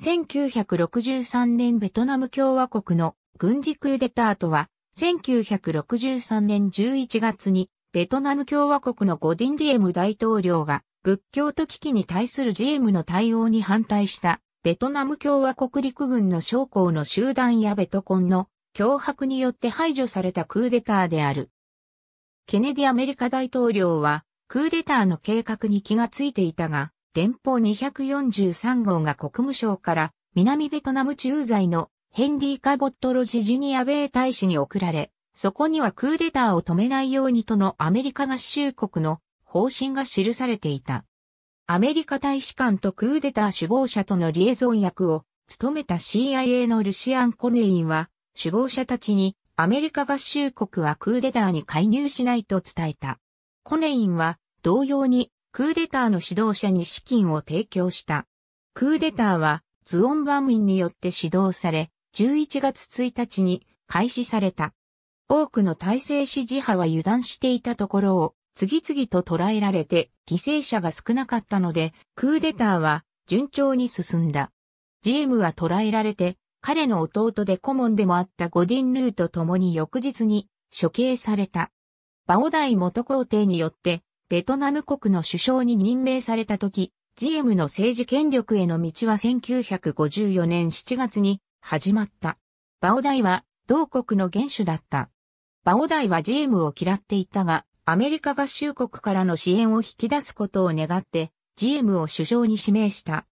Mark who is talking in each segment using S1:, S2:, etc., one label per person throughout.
S1: 1963年ベトナム共和国の軍事クーデターとは、1963年11月にベトナム共和国のゴディンディエム大統領が仏教と危機に対するジエムの対応に反対したベトナム共和国陸軍の将校の集団やベトコンの脅迫によって排除されたクーデターである。ケネディアメリカ大統領はクーデターの計画に気がついていたが、連邦243号が国務省から南ベトナム駐在のヘンリー・カボット・ロジ・ジュニア米大使に送られ、そこにはクーデターを止めないようにとのアメリカ合衆国の方針が記されていた。アメリカ大使館とクーデター首謀者とのリエゾン役を務めた CIA のルシアン・コネインは、首謀者たちにアメリカ合衆国はクーデターに介入しないと伝えた。コネインは同様にクーデターの指導者に資金を提供した。クーデターは、ズオン・バンミンによって指導され、11月1日に開始された。多くの体制支持派は油断していたところを、次々と捕らえられて、犠牲者が少なかったので、クーデターは順調に進んだ。ジェームは捕らえられて、彼の弟で顧問でもあったゴディン・ルーと共に翌日に処刑された。バオダイ元皇帝によってベトナム国の首相に任命された時、GM の政治権力への道は1954年7月に始まった。バオダイは同国の元首だった。バオダイは GM を嫌っていたが、アメリカ合衆国からの支援を引き出すことを願って、GM を首相に指名した。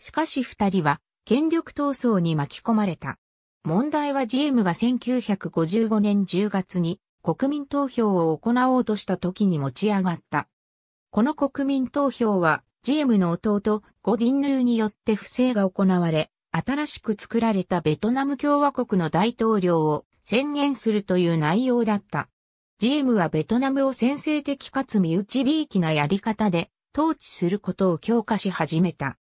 S1: しかし二人は権力闘争に巻き込まれた。問題は GM が1955年10月に国民投票を行おうとした時に持ち上がった。この国民投票は、ジエムの弟、ゴディンヌーによって不正が行われ、新しく作られたベトナム共和国の大統領を宣言するという内容だった。ジエムはベトナムを先制的かつ身内びいきなやり方で統治することを強化し始めた。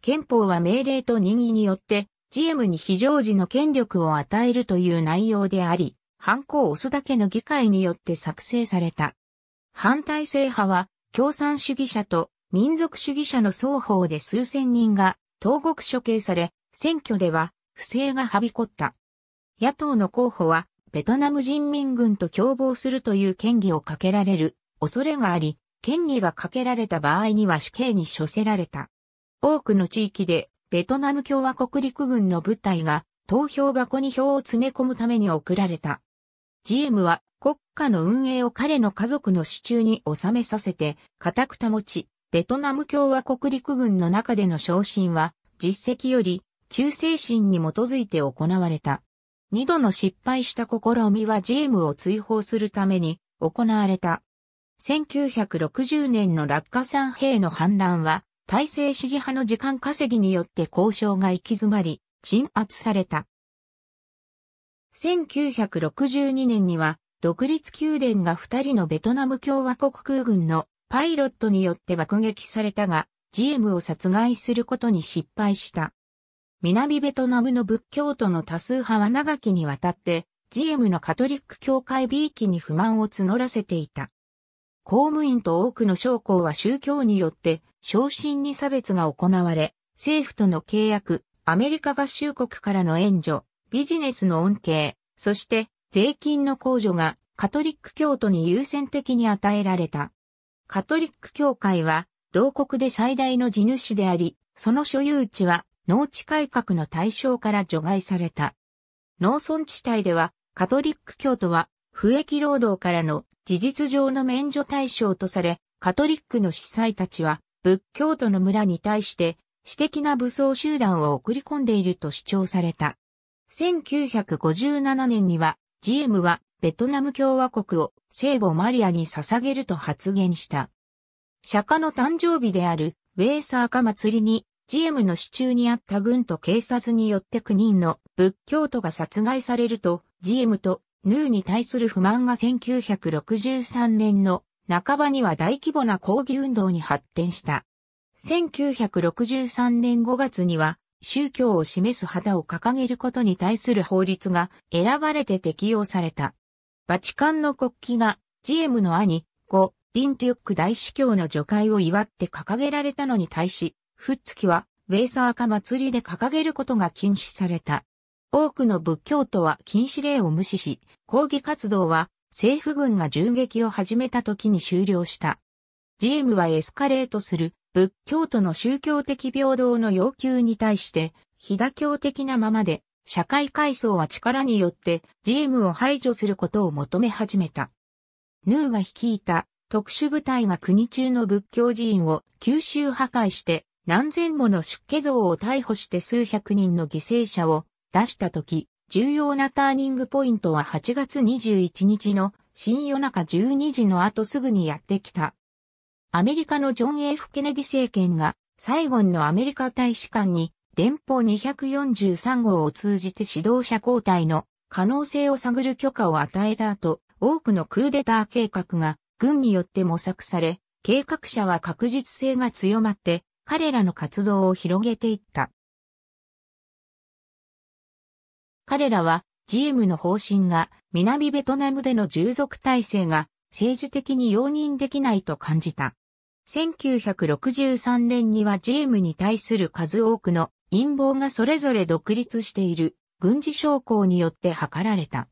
S1: 憲法は命令と任意によって、ジエムに非常時の権力を与えるという内容であり、ハンコを押すだけの議会によって作成された。反体制派は共産主義者と民族主義者の双方で数千人が投獄処刑され、選挙では不正がはびこった。野党の候補はベトナム人民軍と共謀するという権利をかけられる恐れがあり、権利がかけられた場合には死刑に処せられた。多くの地域でベトナム共和国陸軍の部隊が投票箱に票を詰め込むために送られた。GM は国家の運営を彼の家族の手中に収めさせて、固く保ち、ベトナム共和国陸軍の中での昇進は、実績より忠誠心に基づいて行われた。二度の失敗した試みは GM を追放するために行われた。1960年の落下山兵の反乱は、体制支持派の時間稼ぎによって交渉が行き詰まり、鎮圧された。1962年には、独立宮殿が二人のベトナム共和国空軍のパイロットによって爆撃されたが、GM を殺害することに失敗した。南ベトナムの仏教徒の多数派は長きにわたって、GM のカトリック教会 B 期に不満を募らせていた。公務員と多くの将校は宗教によって昇進に差別が行われ、政府との契約、アメリカ合衆国からの援助、ビジネスの恩恵、そして税金の控除がカトリック教徒に優先的に与えられた。カトリック教会は同国で最大の地主であり、その所有地は農地改革の対象から除外された。農村地帯ではカトリック教徒は不役労働からの事実上の免除対象とされ、カトリックの司祭たちは仏教徒の村に対して私的な武装集団を送り込んでいると主張された。1957年には GM はベトナム共和国を聖母マリアに捧げると発言した。釈迦の誕生日であるウェーサーカ祭りに GM の支柱にあった軍と警察によって9人の仏教徒が殺害されると GM とヌーに対する不満が1963年の半ばには大規模な抗議運動に発展した。1963年5月には宗教を示す旗を掲げることに対する法律が選ばれて適用された。バチカンの国旗がジエムの兄、ゴ・ディントゥック大司教の除外を祝って掲げられたのに対し、フッツキはウェーサーか祭りで掲げることが禁止された。多くの仏教徒は禁止令を無視し、抗議活動は政府軍が銃撃を始めた時に終了した。ジエムはエスカレートする仏教徒の宗教的平等の要求に対して、非妥協的なままで、社会階層は力によって GM を排除することを求め始めた。ヌーが率いた特殊部隊が国中の仏教寺院を吸収破壊して何千もの出家像を逮捕して数百人の犠牲者を出した時、重要なターニングポイントは8月21日の新夜中12時の後すぐにやってきた。アメリカのジョン・ F・ ケネディ政権が、サイゴンのアメリカ大使館に、電報243号を通じて指導者交代の可能性を探る許可を与えた後、多くのクーデター計画が軍によって模索され、計画者は確実性が強まって、彼らの活動を広げていった。彼らは GM の方針が南ベトナムでの従属体制が政治的に容認できないと感じた。1963年にはジェームに対する数多くの陰謀がそれぞれ独立している軍事将校によって図られた。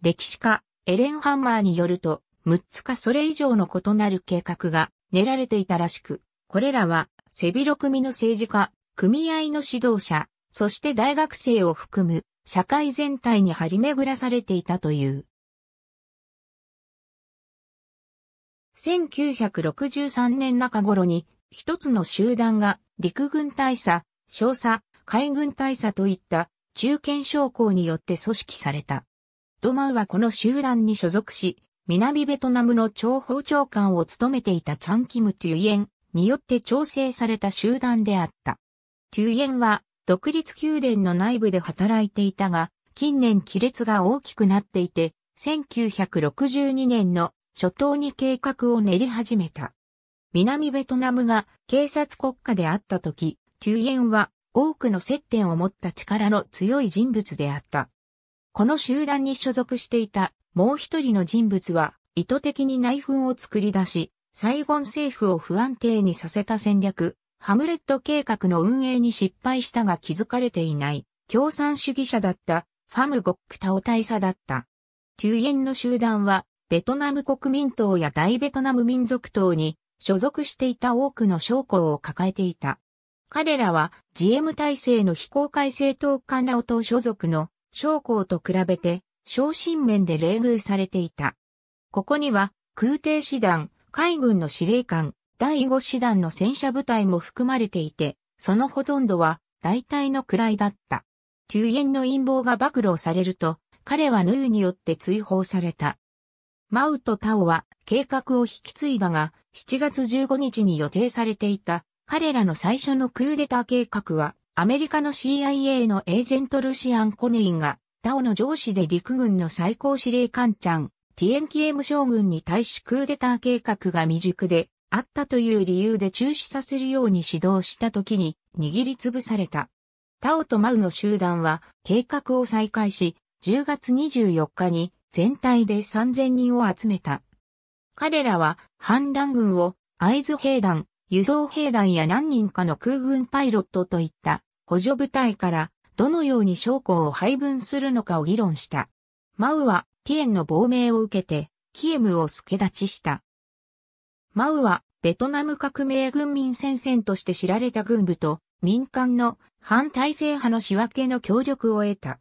S1: 歴史家、エレンハンマーによると、6つかそれ以上の異なる計画が練られていたらしく、これらは、背広組の政治家、組合の指導者、そして大学生を含む、社会全体に張り巡らされていたという。1963年中頃に、一つの集団が陸軍大佐、少佐、海軍大佐といった中堅将校によって組織された。ドマウはこの集団に所属し、南ベトナムの諜報長官を務めていたチャン・キム・トゥイエンによって調整された集団であった。トゥイエンは独立宮殿の内部で働いていたが、近年亀裂が大きくなっていて、1962年の初頭に計画を練り始めた。南ベトナムが警察国家であった時、キュイエンは多くの接点を持った力の強い人物であった。この集団に所属していたもう一人の人物は意図的に内紛を作り出し、サイゴン政府を不安定にさせた戦略、ハムレット計画の運営に失敗したが気づかれていない共産主義者だったファム・ゴック・タオ大佐だった。キュイエンの集団はベトナム国民党や大ベトナム民族党に所属していた多くの将校を抱えていた。彼らは GM 体制の非公開政党カナオ党所属の将校と比べて昇進面で冷遇されていた。ここには空挺師団、海軍の司令官、第五師団の戦車部隊も含まれていて、そのほとんどは大体の位だった。救援の陰謀が暴露されると、彼はヌーによって追放された。マウト・タオは計画を引き継いだが、7月15日に予定されていた彼らの最初のクーデター計画は、アメリカの CIA のエージェントルシアン・コネインが、タオの上司で陸軍の最高司令官ちゃん、ティエンキエム将軍に対しクーデター計画が未熟であったという理由で中止させるように指導した時に握りつぶされた。タオとマウの集団は計画を再開し、10月24日に全体で3000人を集めた。彼らは反乱軍を合図兵団、輸送兵団や何人かの空軍パイロットといった補助部隊からどのように将校を配分するのかを議論した。マウはティエンの亡命を受けてキエムを助立ちした。マウはベトナム革命軍民戦線として知られた軍部と民間の反体制派の仕分けの協力を得た。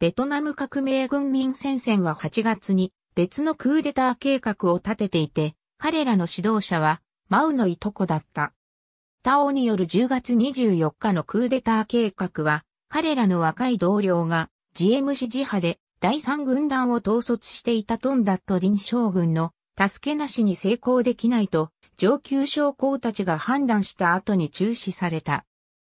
S1: ベトナム革命軍民戦線は8月に別のクーデター計画を立てていて、彼らの指導者はマウのいとこだった。タオによる10月24日のクーデター計画は、彼らの若い同僚が GMC 自派で第三軍団を統率していたトンダット林将軍の助けなしに成功できないと上級将校たちが判断した後に中止された。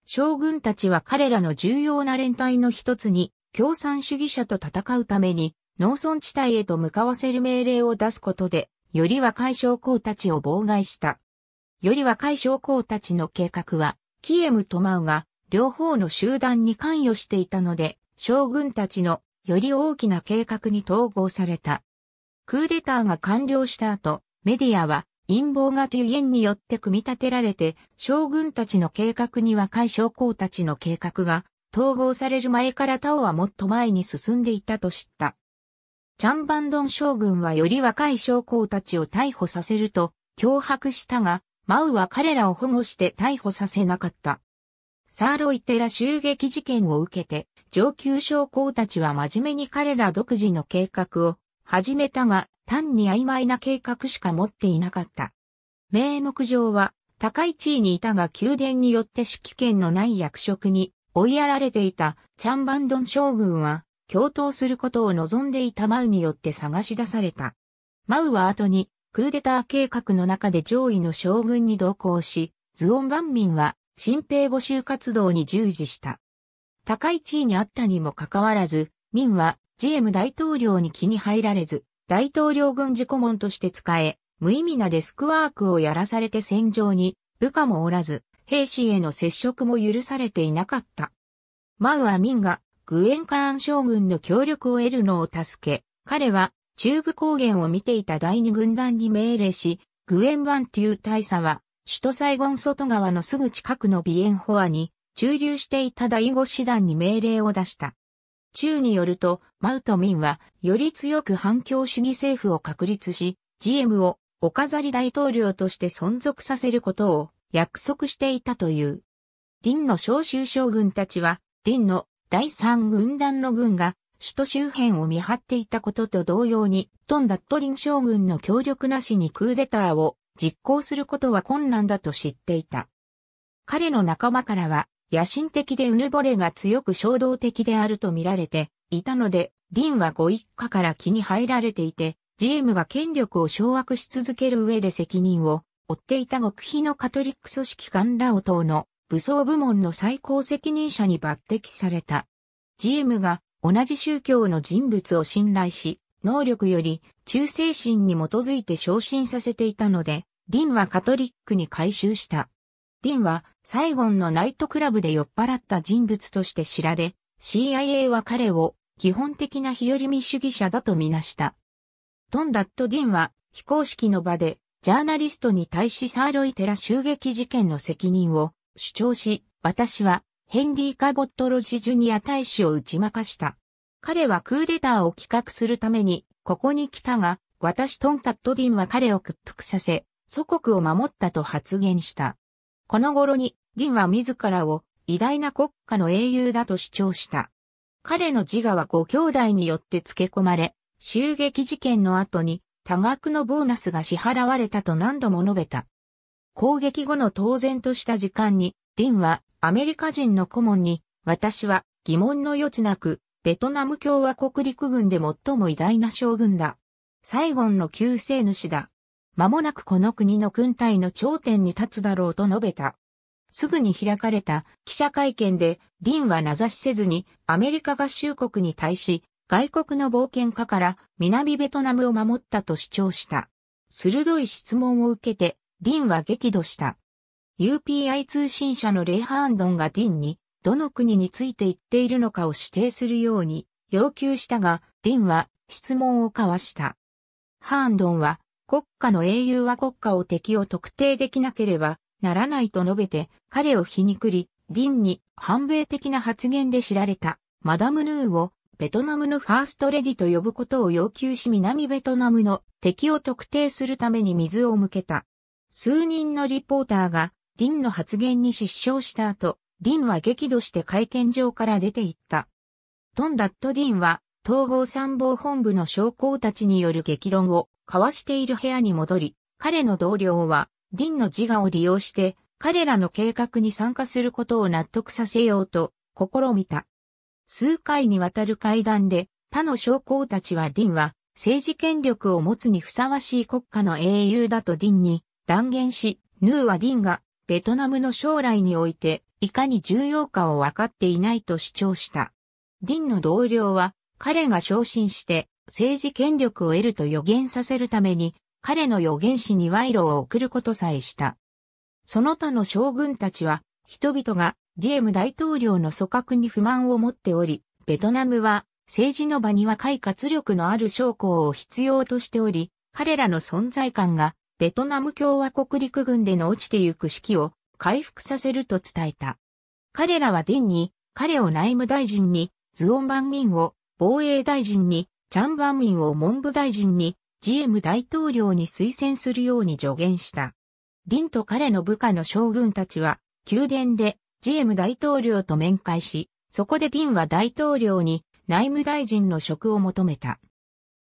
S1: 将軍たちは彼らの重要な連帯の一つに共産主義者と戦うために農村地帯へと向かわせる命令を出すことで、より若い将校たちを妨害した。より若い将校たちの計画は、キエムとマウが両方の集団に関与していたので、将軍たちのより大きな計画に統合された。クーデターが完了した後、メディアは陰謀がという縁によって組み立てられて、将軍たちの計画に若い将校たちの計画が統合される前からタオはもっと前に進んでいたと知った。チャンバンドン将軍はより若い将校たちを逮捕させると脅迫したが、マウは彼らを保護して逮捕させなかった。サーロイテラ襲撃事件を受けて、上級将校たちは真面目に彼ら独自の計画を始めたが、単に曖昧な計画しか持っていなかった。名目上は高い地位にいたが宮殿によって指揮権のない役職に追いやられていたチャンバンドン将軍は、共闘することを望んでいたマウによって探し出された。マウは後に、クーデター計画の中で上位の将軍に同行し、ズオン万民は、新兵募集活動に従事した。高い地位にあったにもかかわらず、民は、ジ m ム大統領に気に入られず、大統領軍事顧問として使え、無意味なデスクワークをやらされて戦場に部下もおらず、兵士への接触も許されていなかった。マウア・ミンがグエンカーン将軍の協力を得るのを助け、彼は中部高原を見ていた第二軍団に命令し、グエンワンという大佐は、首都サイゴン外側のすぐ近くのビエンホアに駐留していた第五師団に命令を出した。中によると、マウトミンは、より強く反共主義政府を確立し、GM をお飾り大統領として存続させることを約束していたという。ディンの召集将軍たちは、ディンの第三軍団の軍が首都周辺を見張っていたことと同様に、トンダットリン将軍の協力なしにクーデターを実行することは困難だと知っていた。彼の仲間からは、野心的でうぬぼれが強く衝動的であると見られていたので、ディンはご一家から気に入られていて、ジエムが権力を掌握し続ける上で責任を追っていた極秘のカトリック組織カンラオ等の武装部門の最高責任者に抜擢された。ジームが同じ宗教の人物を信頼し、能力より忠誠心に基づいて昇進させていたので、ディンはカトリックに改宗した。ディンはサイゴンのナイトクラブで酔っ払った人物として知られ、CIA は彼を基本的な日和見主義者だとみなした。トンダット・ディンは非公式の場でジャーナリストに対しサーロイテラ襲撃事件の責任を主張し、私はヘンリー・カボット・ロジ・ジュニア大使を打ち負かした。彼はクーデターを企画するために、ここに来たが、私トンタットディンは彼を屈服させ、祖国を守ったと発言した。この頃に、ディンは自らを偉大な国家の英雄だと主張した。彼の自我はご兄弟によって付け込まれ、襲撃事件の後に多額のボーナスが支払われたと何度も述べた。攻撃後の当然とした時間に、ディンはアメリカ人の顧問に、私は疑問の余地なく、ベトナム共和国陸軍で最も偉大な将軍だ。サイゴンの救世主だ。間もなくこの国の軍隊の頂点に立つだろうと述べた。すぐに開かれた記者会見で、ディンは名指しせずにアメリカ合衆国に対し外国の冒険家から南ベトナムを守ったと主張した。鋭い質問を受けて、ディンは激怒した。UPI 通信社のレイハーンドンがディンに、どの国について言っているのかを指定するように要求したが、ディンは質問を交わした。ハーンドンは、国家の英雄は国家を敵を特定できなければならないと述べて、彼を皮肉り、ディンに反米的な発言で知られた、マダムヌーをベトナムのファーストレディと呼ぶことを要求し南ベトナムの敵を特定するために水を向けた。数人のリポーターが、ディンの発言に失笑した後、ディンは激怒して会見場から出て行った。トンダット・ディンは、統合参謀本部の将校たちによる激論を交わしている部屋に戻り、彼の同僚は、ディンの自我を利用して、彼らの計画に参加することを納得させようと、試みた。数回にわたる会談で、他の将校たちはディンは政治権力を持つにふさわしい国家の英雄だとディンに断言し、ヌーはディンがベトナムの将来においていかに重要かを分かっていないと主張した。ディンの同僚は彼が昇進して政治権力を得ると予言させるために彼の予言師に賄賂を送ることさえした。その他の将軍たちは人々がジエム大統領の組閣に不満を持っており、ベトナムは政治の場には快活力のある将校を必要としており、彼らの存在感がベトナム共和国陸軍での落ちてゆく士気を回復させると伝えた。彼らはデンに、彼を内務大臣に、ズオンバンミンを防衛大臣に、チャンバンミンを文部大臣に、ジエム大統領に推薦するように助言した。ディンと彼の部下の将軍たちは、宮殿でジエム大統領と面会し、そこでディンは大統領に内務大臣の職を求めた。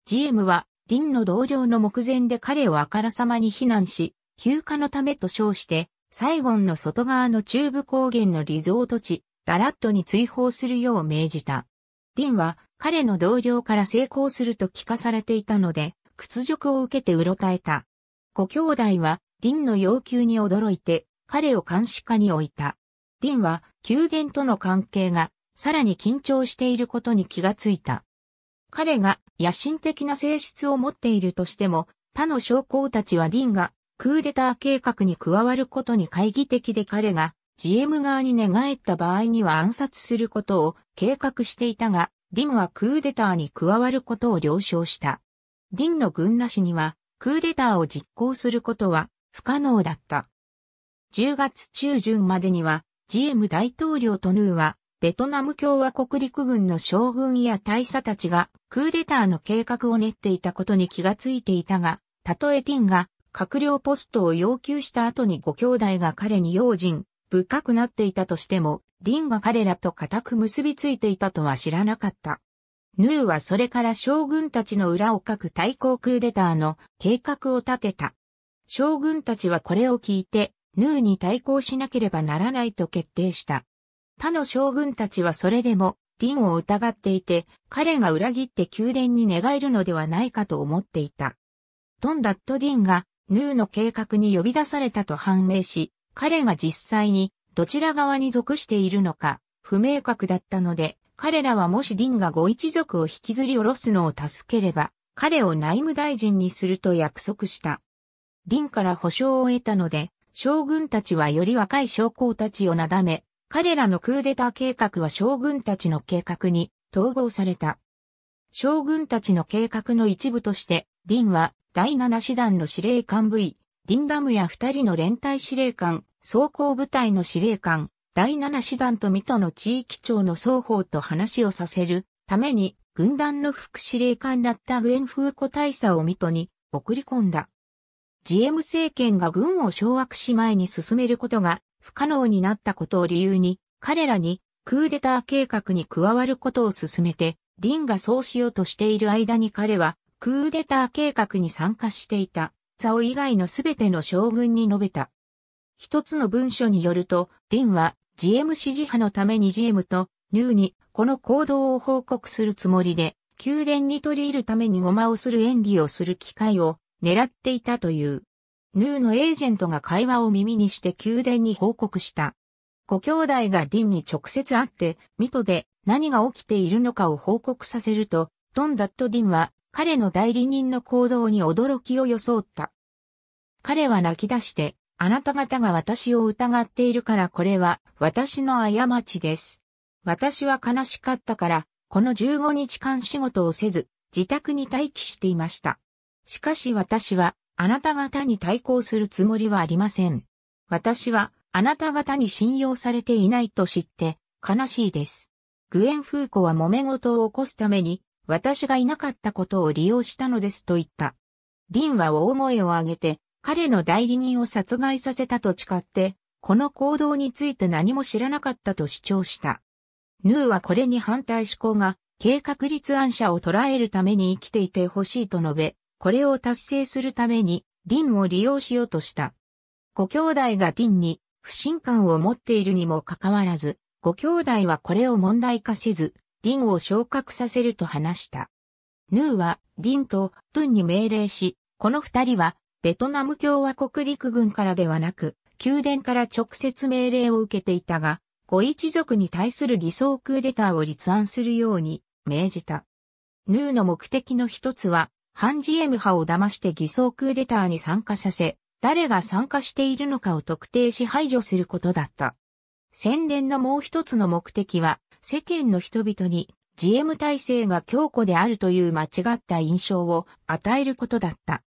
S1: ジエムはディンの同僚の目前で彼をあからさまに非難し、休暇のためと称して、サイゴンの外側の中部高原のリゾート地、ダラットに追放するよう命じた。ディンは彼の同僚から成功すると聞かされていたので、屈辱を受けてうろたえた。ご兄弟はディンの要求に驚いて、彼を監視下に置いた。ディンは宮殿との関係がさらに緊張していることに気がついた。彼が野心的な性質を持っているとしても、他の将校たちはディンがクーデター計画に加わることに懐疑的で彼が GM 側に寝返った場合には暗殺することを計画していたが、ディンはクーデターに加わることを了承した。ディンの軍らしには、クーデターを実行することは不可能だった。10月中旬までには、GM 大統領トヌーは、ベトナム共和国陸軍の将軍や大佐たちがクーデターの計画を練っていたことに気がついていたが、たとえティンが閣僚ポストを要求した後にご兄弟が彼に用心、深くなっていたとしても、ディンが彼らと固く結びついていたとは知らなかった。ヌーはそれから将軍たちの裏をかく対抗クーデターの計画を立てた。将軍たちはこれを聞いてヌーに対抗しなければならないと決定した。他の将軍たちはそれでも、ディンを疑っていて、彼が裏切って宮殿に寝返るのではないかと思っていた。トンダット・ディンが、ヌーの計画に呼び出されたと判明し、彼が実際に、どちら側に属しているのか、不明確だったので、彼らはもしディンがご一族を引きずり下ろすのを助ければ、彼を内務大臣にすると約束した。ディンから保証を得たので、将軍たちはより若い将校たちをなだめ、彼らのクーデター計画は将軍たちの計画に統合された。将軍たちの計画の一部として、ディンは第七師団の司令官部位、ディンダムや二人の連隊司令官、装甲部隊の司令官、第七師団と水戸の地域長の双方と話をさせるために、軍団の副司令官だったグエン・フーコ大佐を水戸に送り込んだ。GM 政権が軍を掌握し前に進めることが不可能になったことを理由に、彼らにクーデター計画に加わることを進めて、リンがそうしようとしている間に彼は、クーデター計画に参加していた、ザオ以外のすべての将軍に述べた。一つの文書によると、リンは、GM 支持派のために GM と、ニューに、この行動を報告するつもりで、宮殿に取り入るためにごまをする演技をする機会を狙っていたという。ヌーのエージェントが会話を耳にして宮殿に報告した。ご兄弟がディンに直接会って、ミトで何が起きているのかを報告させると、ドンダットディンは彼の代理人の行動に驚きを装った。彼は泣き出して、あなた方が私を疑っているからこれは私の過ちです。私は悲しかったから、この15日間仕事をせず、自宅に待機していました。しかし私は、あなた方に対抗するつもりはありません。私は、あなた方に信用されていないと知って、悲しいです。グエン・フーコは揉め事を起こすために、私がいなかったことを利用したのですと言った。ディンは大声を上げて、彼の代理人を殺害させたと誓って、この行動について何も知らなかったと主張した。ヌーはこれに反対思考が、計画立案者を捉えるために生きていてほしいと述べ、これを達成するために、ディンを利用しようとした。ご兄弟がディンに不信感を持っているにもかかわらず、ご兄弟はこれを問題化せず、ディンを昇格させると話した。ヌーはディンとトゥンに命令し、この二人はベトナム共和国陸軍からではなく、宮殿から直接命令を受けていたが、ご一族に対する偽装クーデターを立案するように命じた。ヌーの目的の一つは、ハンジエム派を騙して偽装クーデターに参加させ、誰が参加しているのかを特定し排除することだった。宣伝のもう一つの目的は、世間の人々に GM 体制が強固であるという間違った印象を与えることだった。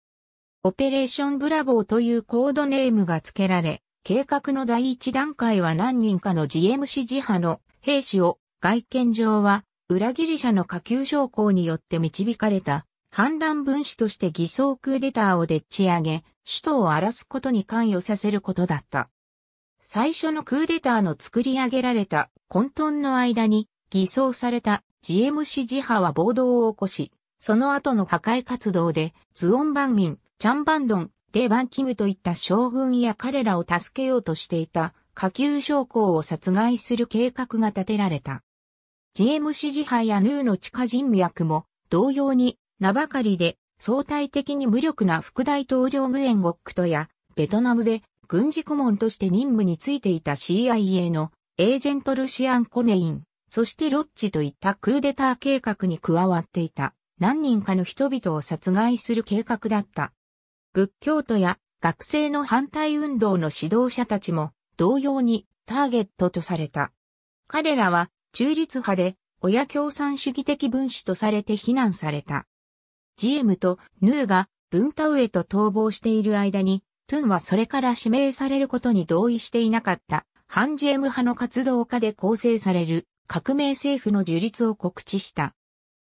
S1: オペレーションブラボーというコードネームが付けられ、計画の第一段階は何人かの GM 支持派の兵士を外見上は裏切り者の下級将校によって導かれた反乱分子として偽装クーデターをでっち上げ、首都を荒らすことに関与させることだった。最初のクーデターの作り上げられた混沌の間に偽装された GMC 自派は暴動を起こし、その後の破壊活動でズオンバンミン、チャンバンドン、レバンキムといった将軍や彼らを助けようとしていた下級将校を殺害する計画が立てられた。GMC 自派やヌーの地下人脈も同様に名ばかりで相対的に無力な副大統領グエン・ゴックトや、ベトナムで軍事顧問として任務についていた CIA のエージェントルシアン・コネイン、そしてロッチといったクーデター計画に加わっていた何人かの人々を殺害する計画だった。仏教徒や学生の反対運動の指導者たちも同様にターゲットとされた。彼らは中立派で親共産主義的分子とされて非難された。ジエムとヌーがブンタウへと逃亡している間に、トゥンはそれから指名されることに同意していなかった、ハンジエム派の活動家で構成される革命政府の樹立を告知した。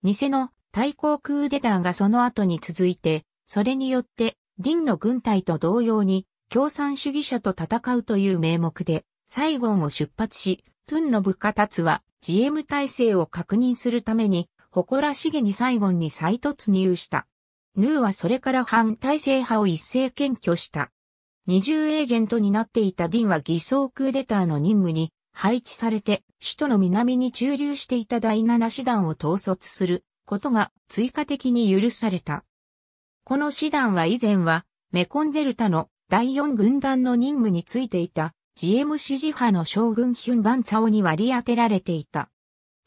S1: 偽の対抗クーデターがその後に続いて、それによって、ディンの軍隊と同様に、共産主義者と戦うという名目で、サイゴンを出発し、トゥンの部下たつは、GM 体制を確認するために、誇らしげにサイゴンに再突入した。ヌーはそれから反体制派を一斉検挙した。二重エージェントになっていたディンは偽装クーデターの任務に配置されて首都の南に駐留していた第7師団を統率することが追加的に許された。この師団は以前はメコンデルタの第4軍団の任務についていた GM 支持派の将軍ヒュン・バン・ツァオに割り当てられていた。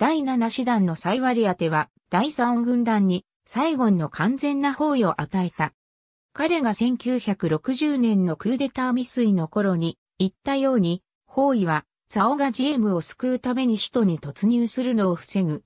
S1: 第7師団の再割り当ては、第3軍団に、最後の完全な包囲を与えた。彼が1960年のクーデター未遂の頃に、言ったように、包囲は、サオがジエムを救うために首都に突入するのを防ぐ。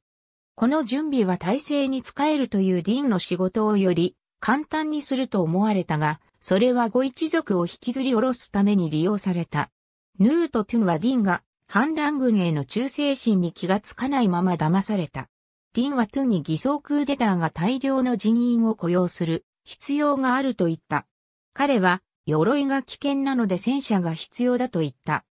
S1: この準備は体制に使えるというディンの仕事をより簡単にすると思われたが、それはご一族を引きずり下ろすために利用された。ヌーとトゥンはディンが反乱軍への忠誠心に気がつかないまま騙された。リンはトゥに偽装クーデターが大量の人員を雇用する必要があると言った。彼は、鎧が危険なので戦車が必要だと言った。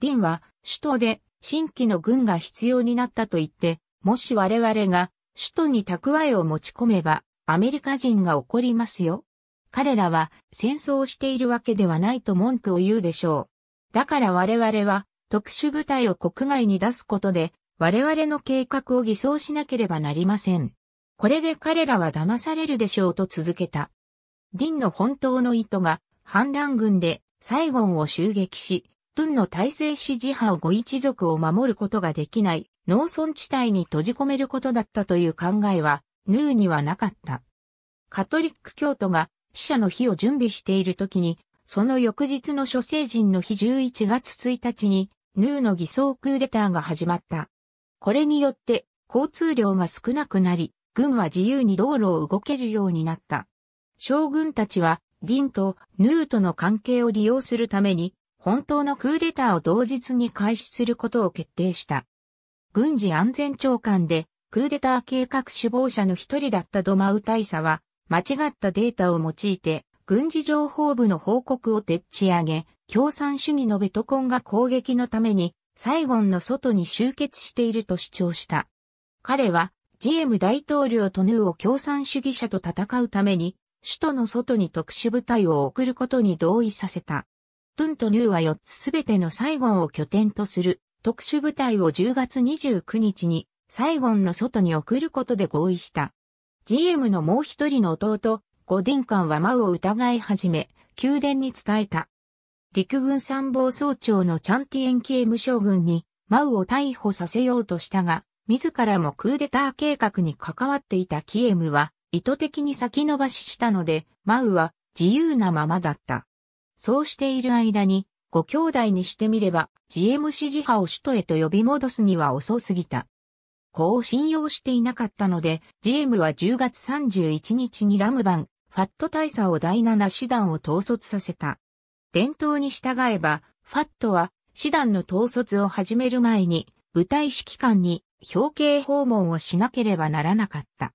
S1: ディンは、首都で新規の軍が必要になったと言って、もし我々が首都に蓄えを持ち込めば、アメリカ人が怒りますよ。彼らは戦争をしているわけではないと文句を言うでしょう。だから我々は特殊部隊を国外に出すことで、我々の計画を偽装しなければなりません。これで彼らは騙されるでしょうと続けた。ディンの本当の意図が、反乱軍でサイゴンを襲撃し、トゥンの体制支持派をご一族を守ることができない農村地帯に閉じ込めることだったという考えは、ヌーにはなかった。カトリック教徒が死者の日を準備している時に、その翌日の諸聖人の日11月1日にヌーの偽装クーデターが始まった。これによって交通量が少なくなり、軍は自由に道路を動けるようになった。将軍たちは、ディンとヌーとの関係を利用するために、本当のクーデターを同日に開始することを決定した。軍事安全長官で、クーデター計画首謀者の一人だったドマウ大佐は、間違ったデータを用いて、軍事情報部の報告をでっち上げ、共産主義のベトコンが攻撃のために、サイゴンの外に集結していると主張した。彼は、GM 大統領とヌーを共産主義者と戦うために、首都の外に特殊部隊を送ることに同意させた。トゥンとヌーは4つすべてのサイゴンを拠点とする特殊部隊を10月29日にサイゴンの外に送ることで合意した。GM のもう一人の弟、ゴディンカンはマウを疑い始め、宮殿に伝えた。陸軍参謀総長のチャンティエン刑務将軍に、マウを逮捕させようとしたが、自らもクーデター計画に関わっていたキエムは、意図的に先延ばししたので、マウは自由なままだった。そうしている間に、ご兄弟にしてみれば、ジエム支持派を首都へと呼び戻すには遅すぎた。こう信用していなかったので、ジエムは10月31日にラムバン、ファット大佐を第7師団を統率させた。伝統に従えば、ファットは、師団の統率を始める前に、部隊指揮官に表敬訪問をしなければならなかった。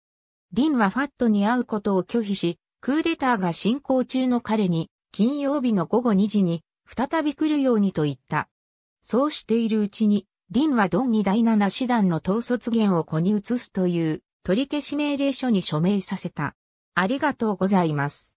S1: ディンはファットに会うことを拒否し、クーデターが進行中の彼に、金曜日の午後2時に、再び来るようにと言った。そうしているうちに、ディンはドンに第7師団の統率源を子に移すという取り消し命令書に署名させた。ありがとうございます。